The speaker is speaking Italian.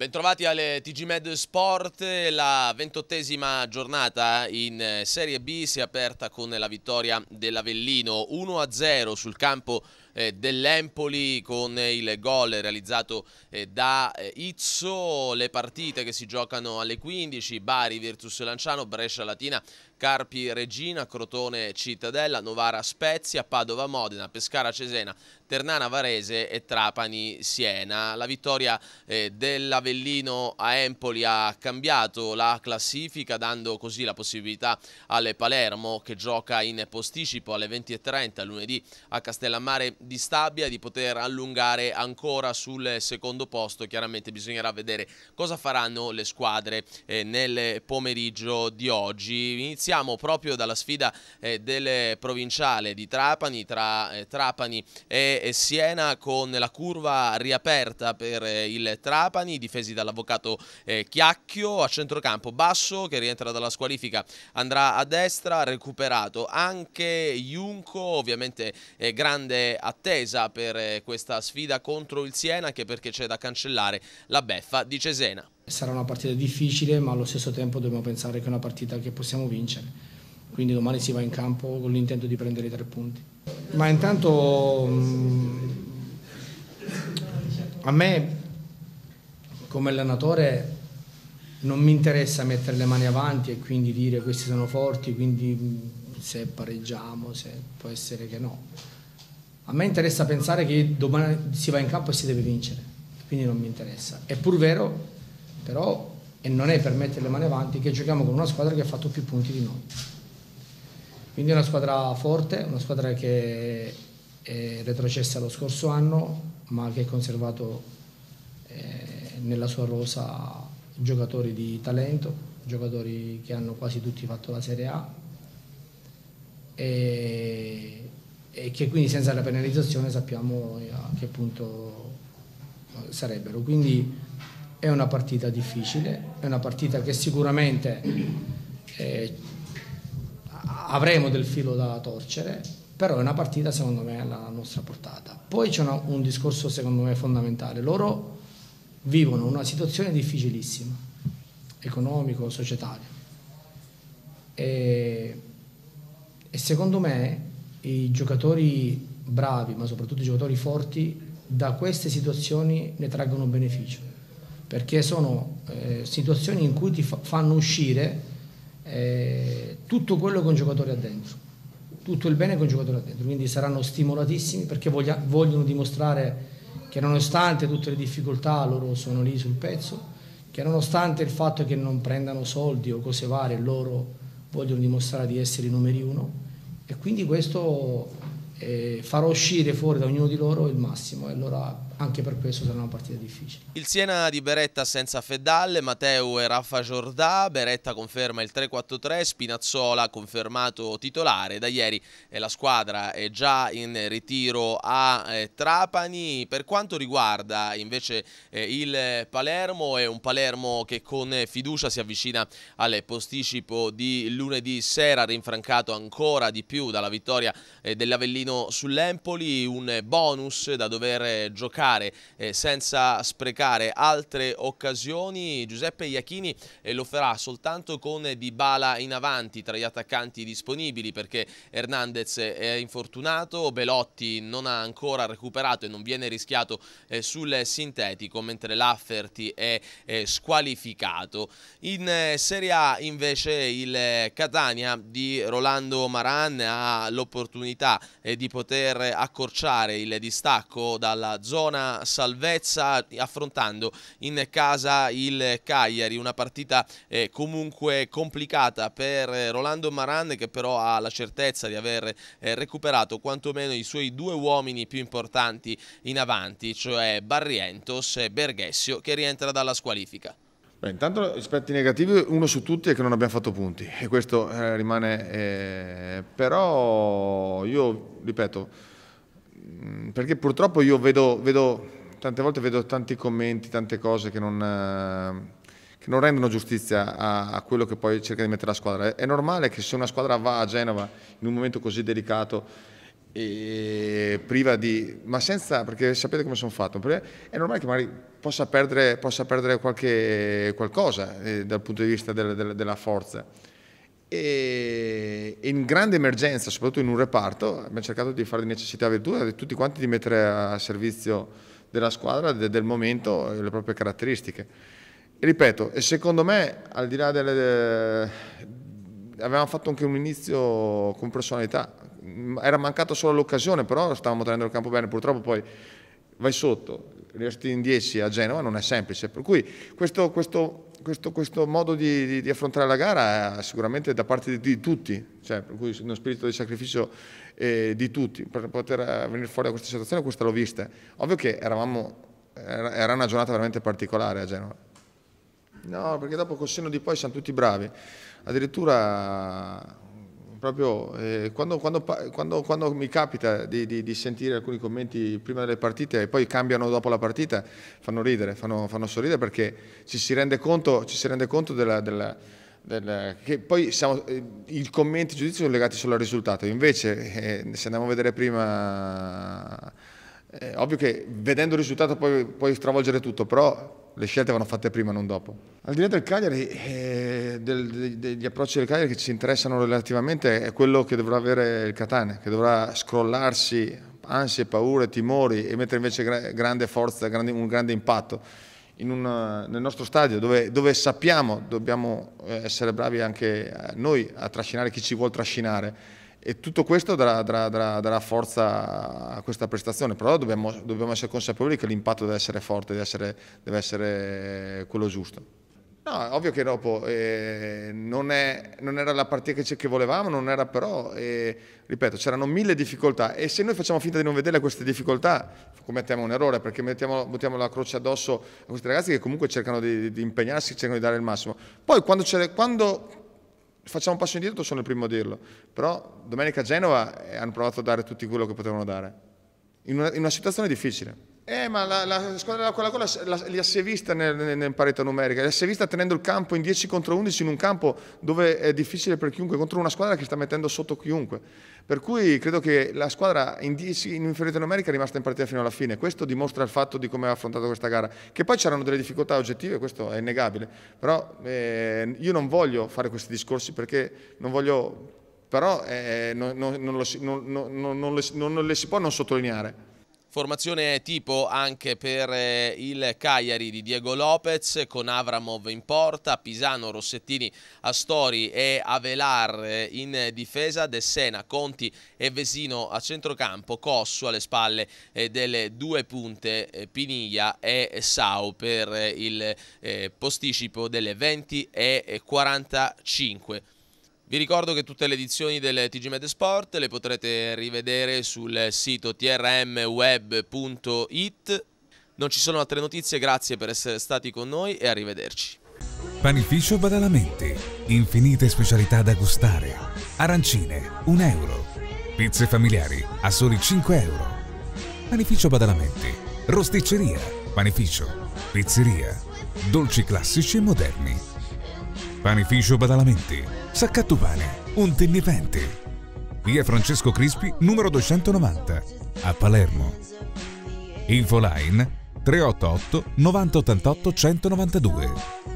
Bentrovati alle TG Med Sport, la ventottesima giornata in eh, Serie B si è aperta con la vittoria dell'Avellino 1-0 sul campo eh, dell'Empoli con il gol realizzato eh, da eh, Izzo, le partite che si giocano alle 15, Bari Virtus Lanciano, Brescia Latina, Carpi Regina, Crotone Cittadella, Novara Spezia, Padova Modena, Pescara Cesena, Ternana Varese e Trapani Siena. La vittoria dell'Avellino a Empoli ha cambiato la classifica dando così la possibilità alle Palermo che gioca in posticipo alle 20.30 lunedì a Castellammare di Stabia di poter allungare ancora sul secondo posto. Chiaramente bisognerà vedere cosa faranno le squadre eh, nel pomeriggio di oggi. Iniziamo proprio dalla sfida eh, del provinciale di Trapani tra eh, Trapani e, Siena con la curva riaperta per eh, il Trapani, difesi dall'avvocato eh, Chiacchio a centrocampo Basso che rientra dalla squalifica andrà a destra, recuperato anche Junco, ovviamente eh, grande avvocato attesa per eh, questa sfida contro il Siena, anche perché c'è da cancellare la beffa di Cesena. Sarà una partita difficile, ma allo stesso tempo dobbiamo pensare che è una partita che possiamo vincere. Quindi domani si va in campo con l'intento di prendere i tre punti. Ma intanto mh, mm, a me come allenatore non mi interessa mettere le mani avanti e quindi dire questi sono forti, quindi mm, se pareggiamo, se può essere che no. A me interessa pensare che domani si va in campo e si deve vincere, quindi non mi interessa. È pur vero, però, e non è per mettere le mani avanti, che giochiamo con una squadra che ha fatto più punti di noi. Quindi è una squadra forte, una squadra che è retrocessa lo scorso anno, ma che ha conservato eh, nella sua rosa giocatori di talento, giocatori che hanno quasi tutti fatto la Serie A. E e che quindi senza la penalizzazione sappiamo eh, a che punto sarebbero. Quindi è una partita difficile, è una partita che sicuramente eh, avremo del filo da torcere, però è una partita secondo me alla nostra portata. Poi c'è un, un discorso secondo me fondamentale, loro vivono una situazione difficilissima, economico, societaria. E, e secondo me i giocatori bravi, ma soprattutto i giocatori forti, da queste situazioni ne traggono beneficio, perché sono eh, situazioni in cui ti fa- fanno uscire eh, tutto quello che un giocatore ha dentro, tutto il bene che un giocatore ha dentro, quindi saranno stimolatissimi perché voglia- vogliono dimostrare che nonostante tutte le difficoltà loro sono lì sul pezzo, che nonostante il fatto che non prendano soldi o cose varie, loro vogliono dimostrare di essere i numeri uno e quindi questo eh, farà uscire fuori da ognuno di loro il massimo e allora anche per questo sarà una partita difficile. Il Siena di Beretta senza Feddalle, Matteo e Raffa Giordà, Beretta conferma il 3-4-3, Spinazzola confermato titolare, da ieri eh, la squadra è già in ritiro a eh, Trapani, per quanto riguarda invece eh, il Palermo è un Palermo che con fiducia si avvicina al posticipo di lunedì sera, rinfrancato ancora di più dalla vittoria dell'Avellino sull'Empoli, un bonus da dover giocare giocare eh, senza sprecare altre occasioni. Giuseppe Iachini eh, lo farà soltanto con Dybala in avanti tra gli attaccanti disponibili perché Hernandez è infortunato, Belotti non ha ancora recuperato e non viene rischiato eh, sul sintetico mentre Lafferty è eh, squalificato. In eh, Serie A invece il eh, Catania di Rolando Maran ha l'opportunità di poter accorciare il distacco dalla zona una salvezza affrontando in casa il Cagliari, una partita eh, comunque complicata per eh, Rolando Maran che però ha la certezza di aver eh, recuperato quantomeno i suoi due uomini più importanti in avanti, cioè Barrientos e Berghessio che rientra dalla squalifica. Beh, intanto aspetti negativi, uno su tutti è che non abbiamo fatto punti e questo eh, rimane, eh, però io ripeto, Mm, perché purtroppo io vedo, vedo, tante volte vedo tanti commenti, tante cose che non, eh, che non rendono giustizia a, a, quello che poi cerca di mettere la squadra. È, normale che se una squadra va a Genova in un momento così delicato e priva di... ma senza... perché sapete come sono fatto, è normale che magari possa perdere, possa perdere qualche, qualcosa eh, dal punto di vista del, del, della forza e in grande emergenza, soprattutto in un reparto, abbiamo cercato di fare di necessità virtù e tutti quanti di mettere a servizio della squadra, del momento, le proprie caratteristiche. E ripeto, e secondo me, al di là delle... avevamo fatto anche un inizio con personalità, era mancata solo l'occasione, però stavamo tenendo il campo bene, purtroppo poi vai sotto, resti in 10 a Genova, non è semplice, per cui questo, questo questo, questo modo di, di, di, affrontare la gara è sicuramente da parte di, di tutti, cioè, per cui uno spirito di sacrificio eh, di tutti per poter eh, venire fuori da questa situazione, questa l'ho vista. Ovvio che eravamo, era una giornata veramente particolare a Genova. No, perché dopo col senno di poi siamo tutti bravi. Addirittura proprio eh, quando, quando, quando, quando, mi capita di, di, di, sentire alcuni commenti prima delle partite e poi cambiano dopo la partita, fanno ridere, fanno, fanno sorridere perché ci si rende conto, si rende conto della, della, della, che poi siamo, eh, i commenti e i giudizi sono legati solo al risultato, invece eh, se andiamo a vedere prima... È eh, ovvio che vedendo il risultato puoi, puoi stravolgere tutto, però le scelte vanno fatte prima, non dopo. Al di là del Cagliari, eh, del, degli approcci del Cagliari che ci interessano relativamente è quello che dovrà avere il Catane, che dovrà scrollarsi ansie, paure, timori e mettere invece grande forza, grande, un grande impatto una, nel nostro stadio dove, dove, sappiamo dobbiamo eh, essere bravi anche noi a trascinare chi ci vuole trascinare e tutto questo darà, darà, darà, darà, forza a questa prestazione, però dobbiamo, dobbiamo essere consapevoli che l'impatto deve essere forte, deve essere, deve essere quello giusto. No, ovvio che dopo eh, non, è, non, era la partita che, che volevamo, non era però, eh, ripeto, c'erano mille difficoltà e se noi facciamo finta di non vedere queste difficoltà commettiamo un errore perché mettiamo, mettiamo la croce addosso a questi ragazzi che comunque cercano di, di impegnarsi, cercano di dare il massimo. Poi quando, quando facciamo un passo indietro, sono il primo a dirlo, però domenica a Genova eh, hanno provato a dare tutto quello che potevano dare, in una, in una situazione difficile. Eh, ma la, la squadra della Cola li ha vista nel, nel, nel parità numerica, li ha vista tenendo il campo in 10 contro 11 in un campo dove è difficile per chiunque, contro una squadra che sta mettendo sotto chiunque. Per cui credo che la squadra in, 10, in inferiorità numerica è rimasta in partita fino alla fine. Questo dimostra il fatto di come ha affrontato questa gara. Che poi c'erano delle difficoltà oggettive, questo è innegabile. Però eh, io non voglio fare questi discorsi perché non voglio... Però eh, non, non, non, lo, non le si può non sottolineare. Formazione tipo anche per eh, il Cagliari di Diego Lopez con Avramov in porta, Pisano, Rossettini, Astori e Avelar eh, in difesa, De Sena, Conti e Vesino a centrocampo, Cossu alle spalle eh, delle due punte, Piniglia e Sau per il posticipo delle 20 e 45. Vi ricordo che tutte le edizioni del TG Med Sport le potrete rivedere sul sito trmweb.it. Non ci sono altre notizie, grazie per essere stati con noi e arrivederci. Panificio Badalamenti, infinite specialità da gustare. Arancine, 1 euro. Pizze familiari a soli 5 euro. Panificio Badalamenti, rosticceria, panificio, pizzeria, dolci classici e moderni Panificio Badalamenti, Saccatto Pane, Un Tennipente. Via Francesco Crispi, numero 290, a Palermo. Infoline 388 9088 192.